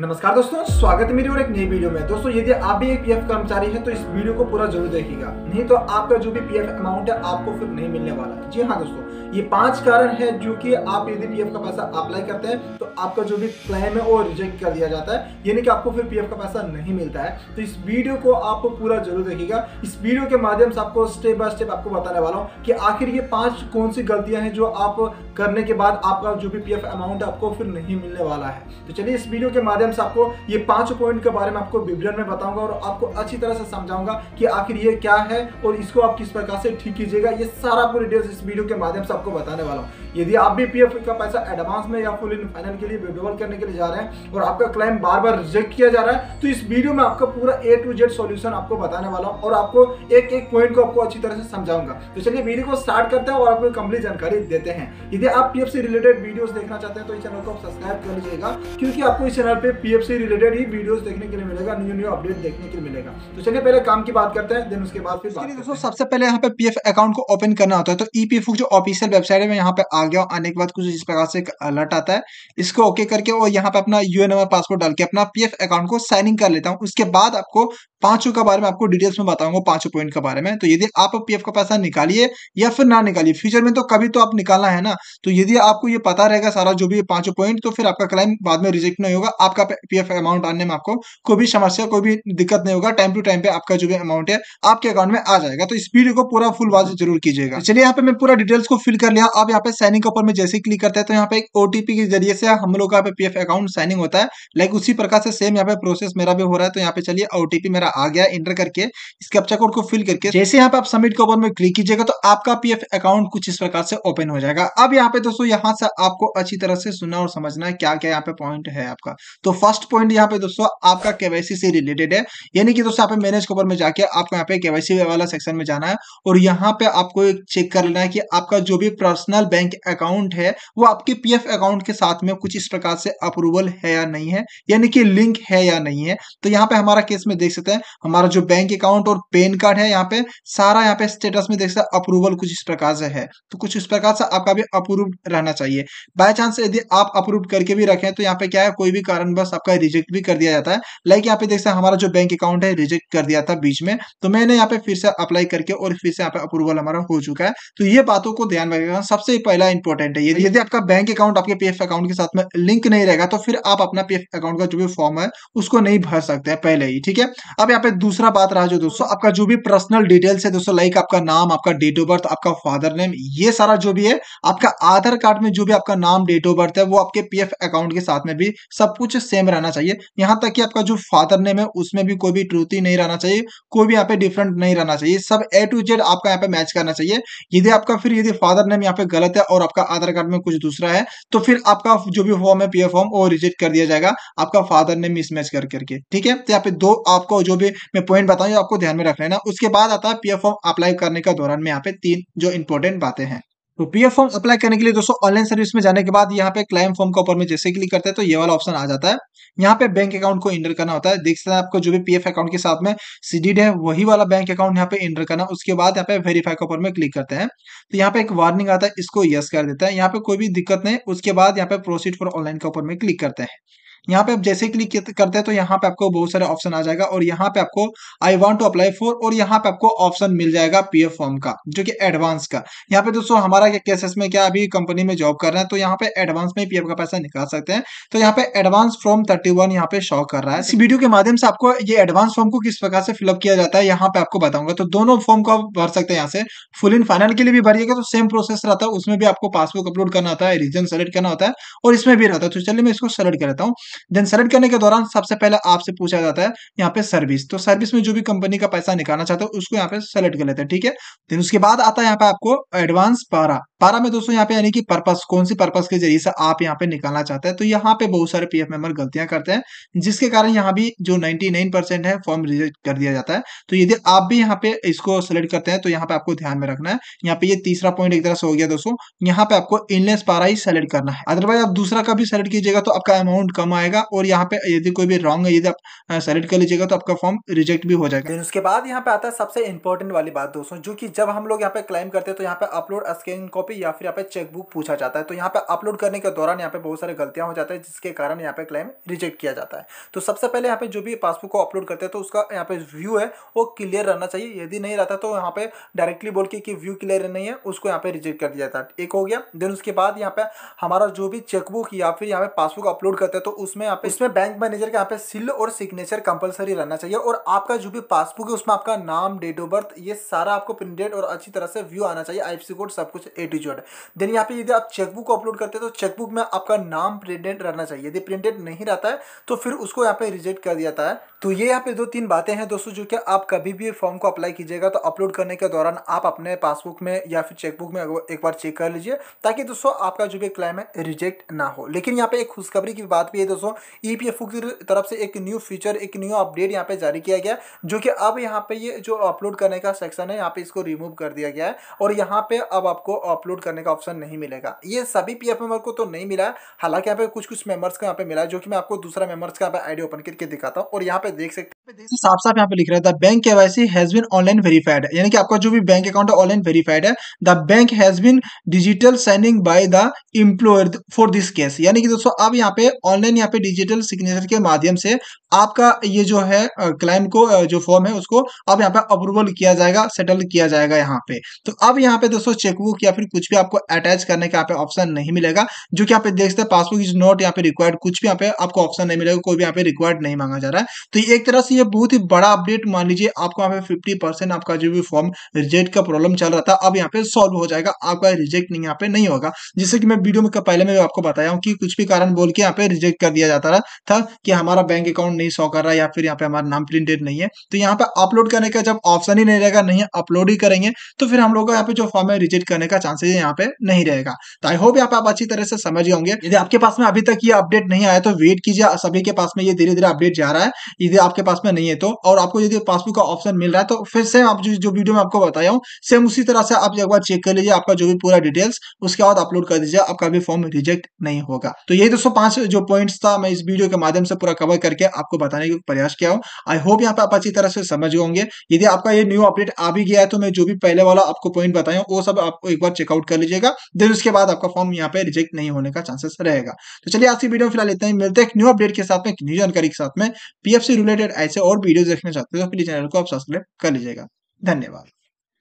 नमस्कार दोस्तों स्वागत है मेरी और एक नई वीडियो में दोस्तों यदि आप भी एक पीएफ कर्मचारी हैं तो इस वीडियो को पूरा जरूर देखिएगा नहीं तो आपका जो भी पीएफ अमाउंट है आपको फिर नहीं मिलने वाला जी हाँ दोस्तों ये पांच कारण है जो कि आप यदि पीएफ का पैसा अप्लाई करते हैं तो आपका जो भी क्लेम है वो रिजेक्ट कर दिया जाता है यानी कि आपको फिर पी का पैसा नहीं मिलता है तो इस वीडियो को आप पूरा जरूर देखिएगा इस वीडियो के माध्यम से आपको स्टेप बाय स्टेप आपको बताने वाला हूँ कि आखिर ये पांच कौन सी गलतियां हैं जो आप करने के बाद आपका जो भी पी अमाउंट है आपको फिर नहीं मिलने वाला है तो चलिए इस वीडियो के माध्यम माध्यम से आपको ये पांच पॉइंट के बारे में आपको विवरण में बताऊंगा और आपको अच्छी तरह से समझाऊंगा कि आखिर ये क्या है और इसको आप किस प्रकार से ठीक कीजिएगा ये सारा पूरी डिटेल्स इस वीडियो के माध्यम से आपको बताने वाला हूँ यदि आप भी पी का पैसा एडवांस में या फुल इन फाइनल के लिए विड्रॉवल करने के लिए जा रहे हैं और आपका क्लेम बार बार रिजेक्ट किया जा रहा है तो इस वीडियो में आपका पूरा ए टू जेड सोल्यूशन आपको बताने वाला हूँ और आपको एक एक पॉइंट को आपको अच्छी तरह से समझाऊंगा तो चलिए वीडियो को स्टार्ट करते हैं और आपको कंप्लीट जानकारी देते हैं यदि आप पी से रिलेटेड वीडियोस देखना चाहते हैं तो इस चैनल को सब्सक्राइब कर लीजिएगा क्योंकि आपको इस चैनल पर पीएफ से रिलेटेड ही वीडियोस देखने के लिए मिलेगा न्यू न्यू अपडेट देखने के लिए मिलेगा तो चलिए पहले काम की बात करते हैं देन उसके बाद फिर दोस्तों सबसे पहले यहाँ पे पी अकाउंट को ओपन करना होता है तो ई e जो ऑफिशियल वेबसाइट है मैं यहाँ पे आ गया आने के बाद कुछ इस प्रकार से अलर्ट आता है इसको ओके करके और यहाँ पे अपना यू एन पासवर्ड डाल के अपना पी अकाउंट को साइनिंग कर लेता हूँ उसके बाद आपको पांचों के बारे में आपको डिटेल्स में बताऊंगा पांचों पॉइंट के बारे में तो यदि आप पीएफ का पैसा निकालिए या फिर ना निकालिए फ्यूचर में तो कभी तो आप निकालना है ना तो यदि आपको ये पता रहेगा सारा जो भी पांचों पॉइंट तो फिर आपका क्लाइम बाद में रिजेक्ट नहीं होगा आपका आपका पीएफ अमाउंट आने में आपको कोई भी समस्या कोई भी दिक्कत नहीं होगा टाइम टू टाइम पे आपका जो भी अमाउंट है आपके अकाउंट में आ जाएगा तो इस वीडियो को पूरा फुल वॉच जरूर कीजिएगा तो चलिए यहाँ पे मैं पूरा डिटेल्स को फिल कर लिया आप यहाँ पे साइनिंग ऊपर में जैसे क्लिक करते हैं तो यहाँ पे एक ओटीपी के जरिए से हम लोग का यहाँ पे पीएफ अकाउंट साइनिंग होता है लाइक उसी प्रकार से सेम यहाँ पे प्रोसेस मेरा भी हो रहा है तो यहाँ पे चलिए ओटीपी मेरा आ गया इंटर करके इस कप्चा कोड को फिल करके जैसे यहाँ पे आप सबमिट के ऊपर में क्लिक कीजिएगा तो आपका पीएफ अकाउंट कुछ इस प्रकार से ओपन हो जाएगा अब यहाँ पे दोस्तों यहाँ से आपको अच्छी तरह से सुना और समझना है क्या क्या यहाँ पे पॉइंट है आपका तो फर्स्ट पॉइंट यहाँ पे दोस्तों आपका केवाईसी से रिलेटेड है यानी कि दोस्तों पे मैनेज कवर में जाके आपको यहाँ पे केवाईसी वाला सेक्शन में जाना है और यहाँ पे आपको चेक कर लेना है कि आपका जो भी पर्सनल बैंक अकाउंट है वो आपके पी अकाउंट के साथ में कुछ इस प्रकार से अप्रूवल है या नहीं है यानी कि लिंक है या नहीं है तो यहाँ पे हमारा केस में देख सकते हैं हमारा जो बैंक अकाउंट और पेन कार्ड है यहाँ पे सारा यहाँ पे स्टेटस में देख सकते अप्रूवल कुछ इस प्रकार से है तो कुछ इस प्रकार से आपका भी अप्रूव रहना चाहिए बाय चांस यदि आप अप्रूव करके भी रखें तो यहाँ पे क्या है कोई भी कारणवश बस आपका रिजेक्ट भी कर दिया जाता है लाइक यहाँ पे देख सकते हमारा जो बैंक अकाउंट है रिजेक्ट कर दिया था बीच में तो मैंने यहाँ पे फिर से अप्लाई करके और फिर से यहाँ पे अप्रूवल हमारा हो चुका है तो ये बातों को ध्यान रखेगा सबसे पहला इंपॉर्टेंट है यदि आपका बैंक अकाउंट आपके पी अकाउंट के साथ में लिंक नहीं रहेगा तो फिर आप अपना पी अकाउंट का जो भी फॉर्म है उसको नहीं भर सकते हैं पहले ही ठीक है अब यहाँ पे दूसरा बात रहा जो दोस्तों आपका जो भी पर्सनल डिटेल्स है दोस्तों लाइक आपका नाम आपका डेट ऑफ बर्थ आपका फादर नेम ये सारा जो भी है आपका आधार कार्ड में जो भी आपका नाम डेट ऑफ बर्थ है वो आपके पीएफ अकाउंट के साथ में भी सब कुछ सेम रहना चाहिए यहाँ तक कि आपका जो फादर नेम है उसमें भी कोई भी ट्रुटी नहीं रहना चाहिए कोई भी यहाँ पे डिफरेंट नहीं रहना चाहिए सब ए टू जेड आपका यहाँ पे मैच करना चाहिए यदि आपका फिर यदि फादर नेम यहाँ पे गलत है और आपका आधार कार्ड में कुछ दूसरा है तो फिर आपका जो भी फॉर्म है पी फॉर्म वो रिजेक्ट कर दिया जाएगा आपका फादर नेम मिसमैच कर करके ठीक है तो यहाँ पे दो आपको जो भी मैं पॉइंट बताऊँ आपको ध्यान में रख लेना उसके बाद आता है पी फॉर्म अप्लाई करने के दौरान में यहाँ पे तीन जो इंपॉर्टेंट बातें हैं तो पीएफ फॉर्म अप्लाई करने के लिए दोस्तों ऑनलाइन सर्विस में जाने के बाद यहाँ पे क्लाइम फॉर्म के ऊपर में जैसे क्लिक करते हैं तो ये वाला ऑप्शन आ जाता है यहाँ पे बैंक अकाउंट को इंटर करना होता है देख सकते हैं आपको जो भी पीएफ अकाउंट के साथ में सीडीड है वही वाला बैंक अकाउंट यहाँ पे इंटर करना उसके बाद यहाँ पे वेरीफाई के ऊपर में क्लिक करते हैं तो यहाँ पे एक वार्निंग आता है इसको यस कर देता है यहाँ पे कोई भी दिक्कत नहीं उसके बाद यहाँ पे प्रोसीड फॉर ऑनलाइन के ऊपर में क्लिक करते हैं यहाँ पे आप जैसे क्लिक करते हैं तो यहाँ पे आपको बहुत सारे ऑप्शन आ जाएगा और यहाँ पे आपको I want to apply for और यहाँ पे आपको ऑप्शन मिल जाएगा पी फॉर्म का जो कि एडवांस का यहाँ पे दोस्तों हमारा केसेस में क्या अभी कंपनी में जॉब कर रहे हैं तो यहाँ पे एडवांस में पी का पैसा निकाल सकते हैं तो यहाँ पे एडवांस फॉर्म थर्टी वन यहाँ पे शो कर रहा है इस वीडियो के माध्यम से आपको ये एडवांस फॉर्म को किस प्रकार से फिलअप किया जाता है यहाँ पे आपको बताऊंगा तो दोनों फॉर्म को आप भर सकते हैं यहाँ से फुल इन फाइनल के लिए भी भरिएगा तो सेम प्रोसेस रहता है उसमें भी आपको पासबुक अपलोड करना होता है रीजन सेलेक्ट करना होता है और इसमें भी रहता है तो चलिए मैं इसको सेलेक्ट कर लेता हूँ देन सेलेक्ट करने के दौरान सबसे पहले आपसे पूछा जाता है यहाँ पे सर्विस तो सर्विस में जो भी कंपनी का पैसा निकालना चाहते हो उसको यहाँ पे सेलेक्ट कर लेते हैं ठीक है देन उसके बाद आता है यहाँ पे आपको एडवांस पारा पारा में दोस्तों यहाँ पे यानी कि पर्पज कौन सी पर्पज के जरिए से आप यहाँ पे निकालना चाहते हैं तो यहाँ पे बहुत सारे पीएफ मेंबर गलतियां करते हैं जिसके कारण यहाँ भी जो 99 परसेंट है फॉर्म रिजेक्ट कर दिया जाता है तो यदि आप भी यहाँ पे इसको सेलेक्ट करते हैं तो यहाँ पे आपको ध्यान में रखना है यहाँ पे ये तीसरा पॉइंट एक तरह से हो गया दोस्तों यहाँ पे आपको इनलेस पारा ही सेलेक्ट करना है अदरवाइज आप दूसरा का भी सेलेक्ट कीजिएगा तो आपका अमाउंट कम आएगा आएगा और यहाँ पे यदि कोई भी रॉन्ग है यदि आप सेलेक्ट कर लीजिएगा तो आपका फॉर्म रिजेक्ट भी हो जाएगा उसके बाद यहाँ पे आता है सबसे इंपॉर्टेंट वाली बात दोस्तों जो कि जब हम लोग यहाँ पे क्लाइम करते हैं तो यहाँ पे अपलोड स्कैन कॉपी या फिर यहाँ पे चेकबुक पूछा जाता है तो यहाँ पे अपलोड करने के दौरान यहाँ पे बहुत सारी गलतियां हो जाती है जिसके कारण यहाँ पे क्लाइम रिजेक्ट किया जाता है तो सबसे पहले यहाँ पे जो भी पासबुक को अपलोड करते हैं तो उसका यहाँ पे व्यू है वो क्लियर रहना चाहिए यदि नहीं रहता तो यहाँ पे डायरेक्टली बोल के कि व्यू क्लियर नहीं है उसको यहाँ पे रिजेक्ट कर दिया जाता है एक हो गया देन उसके बाद यहाँ पे हमारा जो भी चेकबुक या फिर यहाँ पे पासबुक अपलोड करते हैं तो उस उसमें आप उसमें बैंक मैनेजर के यहाँ पे सिल और सिग्नेचर कंपलसरी रहना चाहिए और आपका जो भी पासबुक है उसमें आपका नाम डेट ऑफ बर्थ ये सारा आपको प्रिंटेड और अच्छी तरह से व्यू आना चाहिए आईएफसी कोड सब कुछ ए टू जेड देन यहाँ पे यदि आप चेकबुक अपलोड करते हैं तो चेकबुक में आपका नाम प्रिंटेड रहना चाहिए यदि प्रिंटेड नहीं रहता है तो फिर उसको यहाँ पे रिजेक्ट कर दिया है तो ये यहाँ पे दो तीन बातें हैं दोस्तों जो कि आप कभी भी फॉर्म को अप्लाई कीजिएगा तो अपलोड करने के दौरान आप अपने पासबुक में या फिर चेकबुक में एक बार चेक कर लीजिए ताकि दोस्तों आपका जो भी क्लाइम है रिजेक्ट ना हो लेकिन यहाँ पे एक खुशखबरी की बात भी है दोस्तों दोस्तों ई e की तरफ से एक न्यू फीचर एक न्यू अपडेट यहाँ पे जारी किया गया जो कि अब यहाँ पे ये जो अपलोड करने का सेक्शन है यहाँ पे इसको रिमूव कर दिया गया है और यहाँ पे अब आपको अपलोड करने का ऑप्शन नहीं मिलेगा ये सभी पी मेंबर को तो नहीं मिला हालांकि यहाँ पे कुछ कुछ मेंबर्स को यहाँ पे मिला जो कि मैं आपको दूसरा मेंबर्स का यहाँ पे आईडी ओपन करके दिखाता हूँ और यहाँ पे देख सकते साफ साफ यहाँ पे लिख रहा है the bank KYC has been online verified है यानी कि आपका जो भी बैंक अकाउंट है ऑनलाइन वेरीफाइड है the bank has been digital signing by the employer for this case यानी कि दोस्तों अब यहाँ पे ऑनलाइन यहाँ पे डिजिटल सिग्नेचर के माध्यम से आपका ये जो है क्लाइम को जो फॉर्म है उसको अब यहाँ पे अप्रूवल किया जाएगा सेटल किया जाएगा यहाँ पे तो अब यहाँ पे दोस्तों चेकबुक या फिर कुछ भी आपको अटैच करने का यहाँ पे ऑप्शन नहीं मिलेगा जो कि यहाँ पे देख सकते हैं पासबुक इज नॉट यहाँ पे रिक्वायर्ड कुछ भी यहाँ पे आपको ऑप्शन नहीं मिलेगा कोई भी यहाँ पे रिक्वायर्ड नहीं मांगा जा रहा है तो एक तरह से से ये बहुत ही बड़ा अपडेट मान लीजिए आपको यहाँ पे फिफ्टी परसेंट आपका जो भी फॉर्म रिजेक्ट का प्रॉब्लम चल रहा था अब यहाँ पे सॉल्व हो जाएगा आपका रिजेक्ट नहीं यहाँ पे नहीं होगा जिससे कि मैं वीडियो में पहले मैं आपको बताया हूँ कि कुछ भी कारण बोल के यहाँ पे रिजेक्ट कर दिया जाता था कि हमारा बैंक अकाउंट नहीं शो कर रहा या फिर यहाँ पे हमारा नाम प्रिंटेड नहीं है तो यहाँ पे अपलोड करने का जब ऑप्शन ही नहीं रहेगा नहीं अपलोड ही करेंगे तो फिर हम लोग यहाँ पे जो फॉर्म है रिजेक्ट करने का चांसेज यहाँ पे नहीं रहेगा तो आई होप यहाँ आप अच्छी तरह से समझ गए होंगे यदि आपके पास में अभी तक ये अपडेट नहीं आया तो वेट कीजिए सभी के पास में ये धीरे धीरे अपडेट जा रहा है यदि आपके पास में नहीं है तो और आपको यदि पासबुक का ऑप्शन मिल रहा है तो फिर सेम आप जो जो वीडियो में आपको बताया हूँ सेम उसी तरह से आप एक बार चेक कर लीजिए आपका जो भी पूरा डिटेल्स उसके बाद अपलोड कर दीजिए आपका भी फॉर्म रिजेक्ट नहीं होगा तो यही दोस्तों पांच जो पॉइंट्स था मैं इस वीडियो के माध्यम से पूरा कवर करके आपको बताने का प्रयास किया हूँ आई होप यहाँ पे आप अच्छी तरह से समझ गए होंगे यदि आपका ये न्यू अपडेट आ भी गया है तो मैं जो भी पहले वाला आपको पॉइंट बताया वो सब आपको एक बार चेकआउट कर लीजिएगा देन उसके बाद आपका फॉर्म यहाँ पे रिजेक्ट नहीं होने का चांसेस रहेगा तो चलिए आज की वीडियो फिलहाल इतना ही मिलते हैं न्यू अपडेट के साथ में न्यू जानकारी के साथ में पीएफसी रिलेटेड ऐसे ऐसे और वीडियो देखना चाहते हो तो प्लीज चैनल को आप सब्सक्राइब कर लीजिएगा धन्यवाद